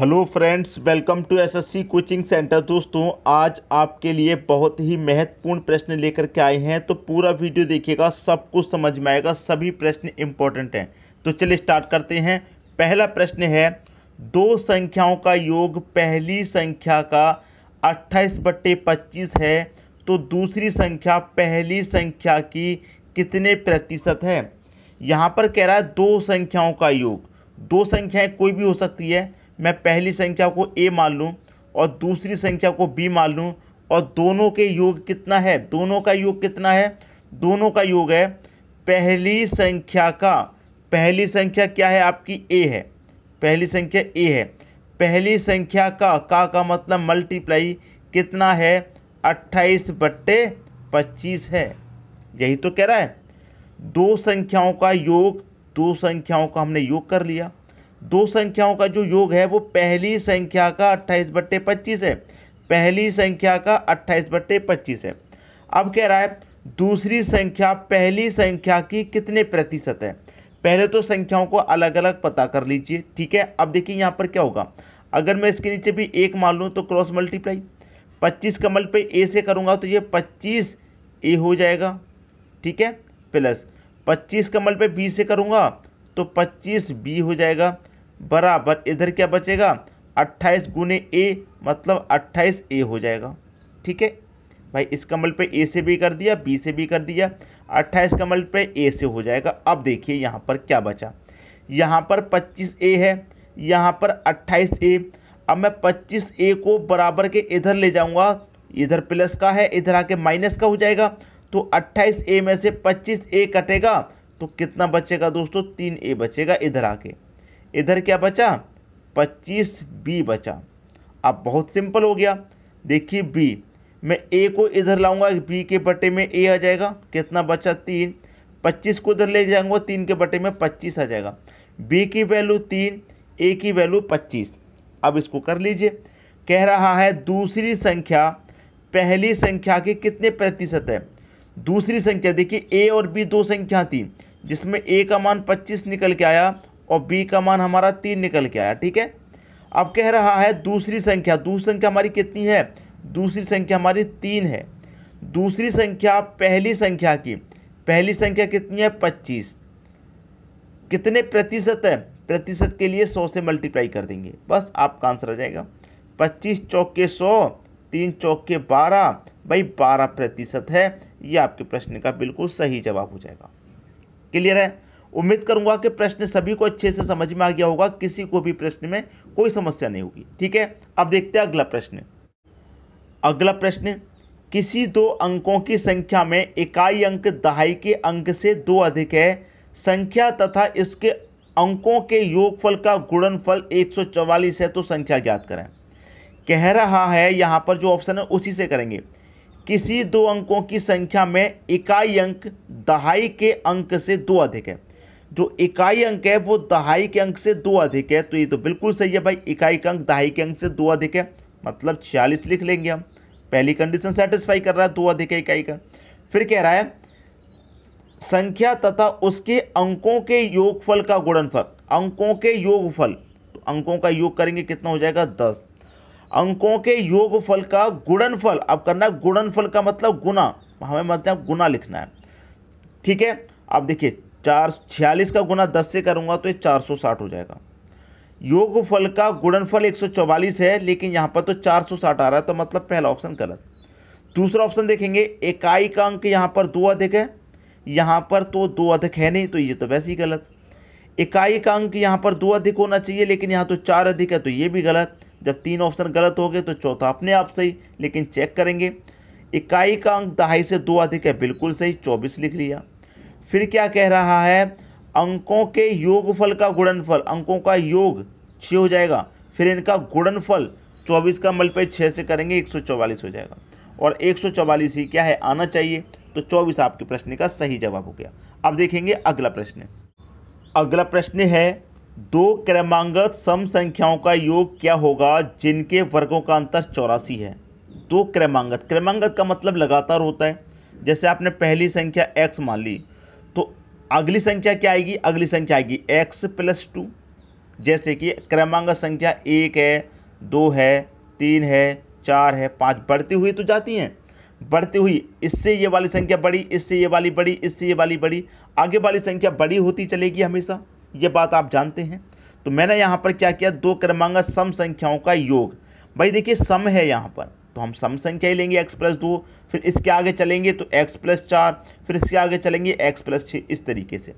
hello friends welcome to SSC coaching centre दोस्तों आज आपके लिए बहुत ही महत्वपूर्ण प्रश्न लेकर के आए हैं तो पूरा वीडियो देखिएगा सब कुछ समझ में आएगा सभी प्रश्न इंपॉर्टेंट हैं तो चलिए स्टार्ट करते हैं पहला प्रश्न है दो संख्याओं का योग पहली संख्या का अट्ठाईस बट्टे पच्चीस है तो दूसरी संख्या पहली संख्या की कितने प्रतिशत है यहाँ पर कह रहा है दो संख्याओं का योग दो संख्याएँ कोई भी हो सकती है मैं पहली संख्या को ए मान लूँ और दूसरी संख्या को बी मान लूँ और दोनों के योग कितना है दोनों का योग कितना है दोनों का योग है पहली संख्या का पहली संख्या क्या है आपकी ए है पहली संख्या ए है पहली संख्या का का का मतलब मल्टीप्लाई कितना है अट्ठाईस बट्टे पच्चीस है यही तो कह रहा है दो संख्याओं का योग दो संख्याओं का हमने योग कर लिया दो संख्याओं का जो योग है वो पहली संख्या का अट्ठाईस बट्टे पच्चीस है पहली संख्या का अट्ठाईस बट्टे पच्चीस है अब कह रहा है दूसरी संख्या पहली संख्या की कितने प्रतिशत है पहले तो संख्याओं को अलग अलग पता कर लीजिए ठीक है अब देखिए यहाँ पर क्या होगा अगर मैं इसके नीचे भी एक मान लूँ तो क्रॉस मल्टीप्लाई पच्चीस का मल्टीप्लाई ए से करूँगा तो ये पच्चीस ए हो जाएगा ठीक है प्लस पच्चीस का मल्टीप्लाई बी से करूँगा तो पच्चीस बी हो जाएगा बराबर इधर क्या बचेगा अट्ठाईस गुने ए मतलब अट्ठाईस ए हो जाएगा ठीक है भाई इस कमल पे ए से भी कर दिया बी से भी कर दिया अट्ठाईस कमल पे ए से हो जाएगा अब देखिए यहाँ पर क्या बचा यहाँ पर पच्चीस ए है यहाँ पर अट्ठाईस ए अब मैं पच्चीस ए को बराबर के इधर ले जाऊँगा इधर प्लस का है इधर आके माइनस का हो जाएगा तो अट्ठाईस ए में से पच्चीस ए कटेगा तो कितना बचेगा दोस्तों तीन ए बचेगा इधर आके इधर क्या बचा पच्चीस बी बचा अब बहुत सिंपल हो गया देखिए बी मैं ए को इधर लाऊंगा बी के बटे में ए आ जाएगा कितना बचा तीन पच्चीस को इधर ले जाऊंगा तीन के बटे में पच्चीस आ जाएगा बी की वैल्यू तीन ए की वैल्यू पच्चीस अब इसको कर लीजिए कह रहा है दूसरी संख्या पहली संख्या के कितने प्रतिशत है दूसरी संख्या देखिए ए और बी दो संख्या थी जिसमें ए का मान पच्चीस निकल के आया और बी का मान हमारा तीन निकल के आया ठीक है अब कह रहा है दूसरी संख्या दूसरी संख्या हमारी कितनी है दूसरी संख्या हमारी तीन है दूसरी संख्या पहली संख्या की पहली संख्या कितनी है पच्चीस कितने प्रतिशत है प्रतिशत के लिए सौ से मल्टीप्लाई कर देंगे बस आपका आंसर आ जाएगा पच्चीस चौके सौ तीन चौके बारह भाई बारह प्रतिशत है ये आपके प्रश्न का बिल्कुल सही जवाब हो जाएगा क्लियर है उम्मीद करूंगा कि प्रश्न सभी को अच्छे से समझ में आ गया होगा किसी को भी प्रश्न में कोई समस्या नहीं होगी ठीक है अब देखते हैं अगला प्रश्न अगला प्रश्न किसी दो अंकों की संख्या में इकाई अंक दहाई के अंक से दो अधिक है संख्या तथा इसके अंकों के योगफल का गुणनफल 144 है तो संख्या ज्ञात करें कह रहा है यहाँ पर जो ऑप्शन है उसी से करेंगे किसी दो अंकों की संख्या में इकाई अंक दहाई के अंक से दो अधिक है जो इकाई अंक है वो दहाई के अंक से दो अधिक है तो ये तो बिल्कुल सही है भाई इकाई का अंक दहाई के अंक से दो अधिक है मतलब छियालीस लिख लेंगे हम पहली कंडीशन सेटिस्फाई कर रहा है दो अधिक है इकाई का फिर कह रहा है संख्या तथा उसके अंकों के योगफल का गुणनफल अंकों के योगफल तो अंकों का योग करेंगे कितना हो जाएगा दस अंकों के योगफल का गुणनफल अब करना है गुणनफल का मतलब गुना हमें मतलब गुना लिखना है ठीक है अब देखिए चार छियालीस का गुना दस से करूँगा तो ये चार सौ साठ हो जाएगा योग फल का गुणनफल एक सौ चौवालीस है लेकिन यहाँ पर तो चार सौ साठ आ रहा है तो मतलब पहला ऑप्शन गलत दूसरा ऑप्शन देखेंगे इकाई का अंक यहाँ पर दो अधिक है यहाँ पर तो दो अधिक है नहीं तो ये तो वैसे ही गलत इकाई का अंक यहाँ पर दो अधिक होना चाहिए लेकिन यहाँ तो चार अधिक है तो ये भी गलत जब तीन ऑप्शन गलत हो गए तो चौथा अपने आप सही लेकिन चेक करेंगे इकाई का अंक दहाई से दो अधिक है बिल्कुल सही चौबीस लिख लिया फिर क्या कह रहा है अंकों के योगफल का गुणनफल अंकों का योग छः हो जाएगा फिर इनका गुणनफल चौबीस का पे छः से करेंगे एक सौ चौवालीस हो जाएगा और एक सौ चौवालीस ही क्या है आना चाहिए तो चौबीस आपके प्रश्न का सही जवाब हो गया अब देखेंगे अगला प्रश्न अगला प्रश्न है दो क्रमांगत सम संख्याओं का योग क्या होगा जिनके वर्गों का अंतर चौरासी है दो क्रमांगत क्रमांगत का मतलब लगातार होता है जैसे आपने पहली संख्या एक्स मान ली अगली संख्या क्या आएगी अगली संख्या आएगी एक्स प्लस टू जैसे कि क्रमांक संख्या एक है दो है तीन है चार है पाँच बढ़ती हुई तो जाती हैं बढ़ती हुई इससे ये वाली संख्या बड़ी इससे ये वाली बड़ी इससे ये वाली बड़ी आगे वाली संख्या बड़ी होती चलेगी हमेशा ये बात आप जानते हैं तो मैंने यहाँ पर क्या किया दो क्रमांक सम संख्याओं का योग भाई देखिए सम है यहाँ पर तो हम समसन क्या ही लेंगे एक्स प्लस दो फिर इसके आगे चलेंगे तो एक्स प्लस चार फिर इसके आगे चलेंगे एक्स प्लस छः इस तरीके से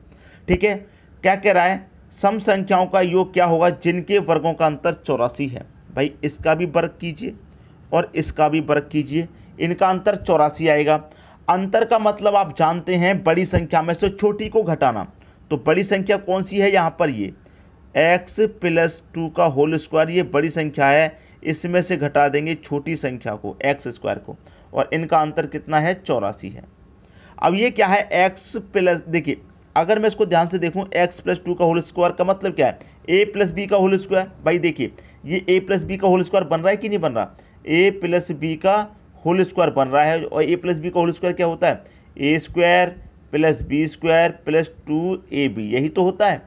ठीक है क्या कह रहा है सम संख्याओं का योग क्या होगा जिनके वर्गों का अंतर चौरासी है भाई इसका भी वर्ग कीजिए और इसका भी वर्ग कीजिए इनका अंतर चौरासी आएगा अंतर का मतलब आप जानते हैं बड़ी संख्या में से छोटी को घटाना तो बड़ी संख्या कौन सी है यहाँ पर ये एक्स प्लस टू का होल स्क्वायर ये बड़ी संख्या है इसमें से घटा देंगे छोटी संख्या को एक्स स्क्वायर को और इनका अंतर कितना है चौरासी है अब ये क्या है एक्स प्लस देखिए अगर मैं इसको ध्यान से देखूँ एक्स प्लस टू का होल स्क्वायर का मतलब क्या है ए प्लस बी का होल स्क्वायर भाई देखिए ये ए प्लस बी का होल स्क्वायर बन रहा है कि नहीं बन रहा ए प्लस बी का होल स्क्वायर बन रहा है और ए प्लस बी का होल स्क्वायर क्या होता है a square plus b square plus two a b यही तो होता है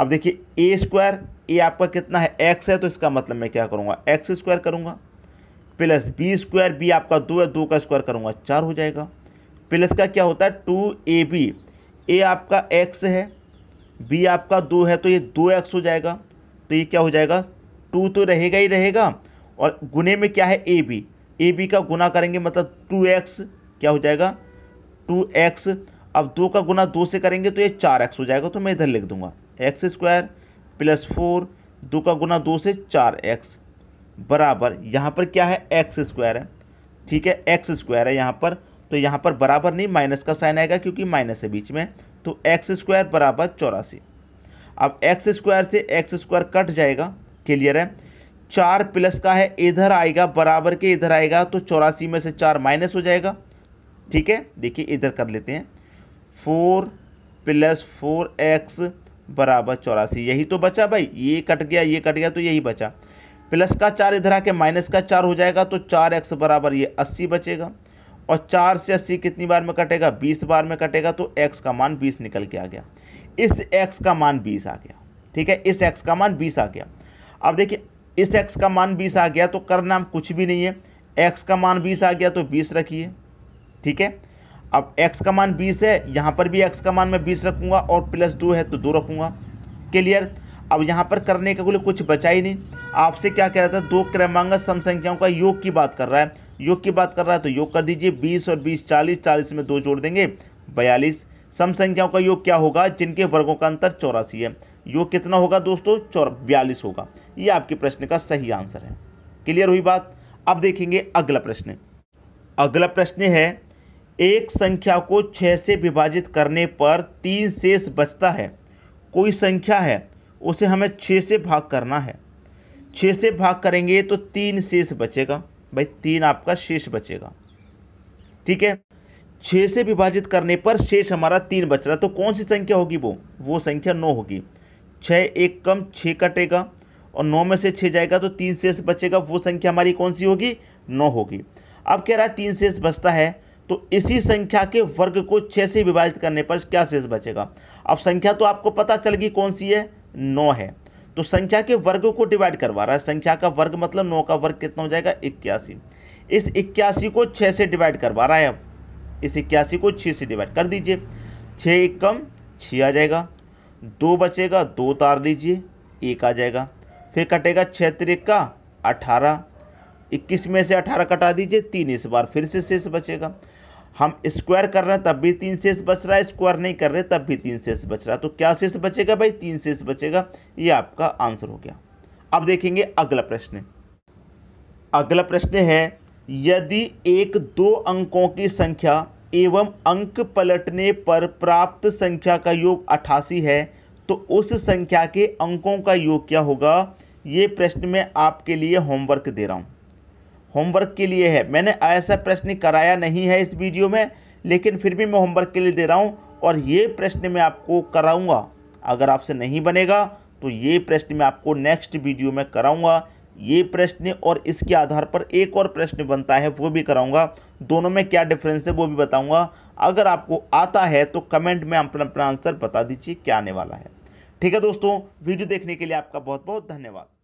अब देखिए ए स्क्वायर ए आपका कितना है एक्स है तो इसका मतलब मैं क्या करूँगा एक्स स्क्वायर करूँगा प्लस बी स्क्वायर बी आपका दो है दो का स्क्वायर करूँगा चार हो जाएगा प्लस का क्या होता है टू ए बी ए आपका एक्स है बी आपका दो है तो ये दो एक्स हो जाएगा तो ये क्या हो जाएगा टू तो रहेगा ही रहेगा और गुने में क्या है ए बी ए बी का गुना करेंगे मतलब टू एक्स क्या हो जाएगा टू एक्स अब दो का गुना दो से करेंगे तो ये चार एक्स हो जाएगा तो मैं इधर लिख दूंगा एक्स स्क्वायर प्लस फोर दो का गुना दो से चार एक्स बराबर यहाँ पर क्या है एक्स स्क्वायर है ठीक है एक्स स्क्वायर है यहाँ पर तो यहाँ पर बराबर नहीं माइनस का साइन आएगा क्योंकि माइनस है बीच में तो एक्स स्क्वायर बराबर चौरासी अब एक्स स्क्वायर से एक्स स्क्वायर कट जाएगा क्लियर है चार प्लस का है इधर आएगा बराबर के इधर आएगा तो चौरासी में से चार माइनस हो जाएगा ठीक है देखिए इधर कर लेते हैं फोर प्लस फोर एक्स बराबर चौरासी यही तो बचा भाई ये कट गया ये कट गया तो यही बचा प्लस का चार इधर आके माइनस का चार हो जाएगा तो चार एक्स बराबर ये अस्सी बचेगा और चार से अस्सी कितनी बार में कटेगा बीस बार में कटेगा तो एक्स का मान बीस निकल के आ गया इस एक्स का मान बीस आ गया ठीक है इस एक्स का मान बीस आ गया अब देखिए इस एक्स का मान बीस आ गया तो करना कुछ भी नहीं है एक्स का मान बीस आ गया तो बीस रखिए ठीक है अब x का मान बीस है यहाँ पर भी x का मान मैं बीस रखूँगा और प्लस दो है तो दो रखूँगा क्लियर अब यहाँ पर करने के लिए कुछ बचा ही नहीं आपसे क्या कह रहा था दो क्रमांक सम संख्याओं का योग की बात कर रहा है योग की बात कर रहा है तो योग कर दीजिए बीस और बीस चालीस चालीस में दो जोड़ देंगे बयालीस सम संख्याओं का योग क्या होगा जिनके वर्गों का अंतर चौरासी है योग कितना होगा दोस्तों चौर बयालीस होगा ये आपके प्रश्न का सही आंसर है क्लियर हुई बात अब देखेंगे अगला प्रश्न अगला प्रश्न है एक संख्या को छः से विभाजित करने पर तीन शेष बचता है कोई संख्या है उसे हमें छः से भाग करना है छः से भाग करेंगे तो तीन शेष बचेगा भाई तीन आपका शेष बचेगा ठीक है छः से विभाजित करने पर शेष हमारा तीन बच रहा तो कौन सी संख्या होगी वो वो संख्या नौ होगी छः एक कम छः कटेगा और नौ में से छः जाएगा तो तीन शेष बचेगा वो संख्या हमारी कौन सी होगी नौ होगी अब कह रहा है तीन शेष बचता है तो इसी संख्या के वर्ग को छः से विभाजित करने पर क्या शेष बचेगा अब संख्या तो आपको पता चल गई कौन सी है नौ है तो संख्या के वर्ग को डिवाइड करवा रहा है संख्या का वर्ग मतलब नौ का वर्ग कितना हो जाएगा इक्यासी इस इक्यासी को छः से डिवाइड करवा रहा है अब इस इक्यासी को छः से डिवाइड कर दीजिए छः एक कम छः आ जाएगा दो बचेगा दो उतार लीजिए एक आ जाएगा फिर कटेगा छः त्रिक का अठारह इक्कीस में से अठारह कटा दीजिए तीन इस बार फिर से शेष बचेगा हम स्क्वायर कर रहे हैं तब भी तीन शेष बच रहा है स्क्वायर नहीं कर रहे तब भी तीन शेष बच रहा है तो क्या शेष बचेगा भाई तीन शेष बचेगा ये आपका आंसर हो गया अब देखेंगे अगला प्रश्न अगला प्रश्न है यदि एक दो अंकों की संख्या एवं अंक पलटने पर प्राप्त संख्या का योग अठासी है तो उस संख्या के अंकों का योग क्या होगा ये प्रश्न मैं आपके लिए होमवर्क दे रहा हूँ होमवर्क के लिए है मैंने ऐसा प्रश्न कराया नहीं है इस वीडियो में लेकिन फिर भी मैं होमवर्क के लिए दे रहा हूँ और ये प्रश्न मैं आपको कराऊँगा अगर आपसे नहीं बनेगा तो ये प्रश्न मैं आपको नेक्स्ट वीडियो में कराऊँगा ये प्रश्न और इसके आधार पर एक और प्रश्न बनता है वो भी कराऊंगा दोनों में क्या डिफरेंस है वो भी बताऊंगा अगर आपको आता है तो कमेंट में अपना अपना आंसर बता दीजिए क्या आने वाला है ठीक है दोस्तों वीडियो देखने के लिए आपका बहुत बहुत धन्यवाद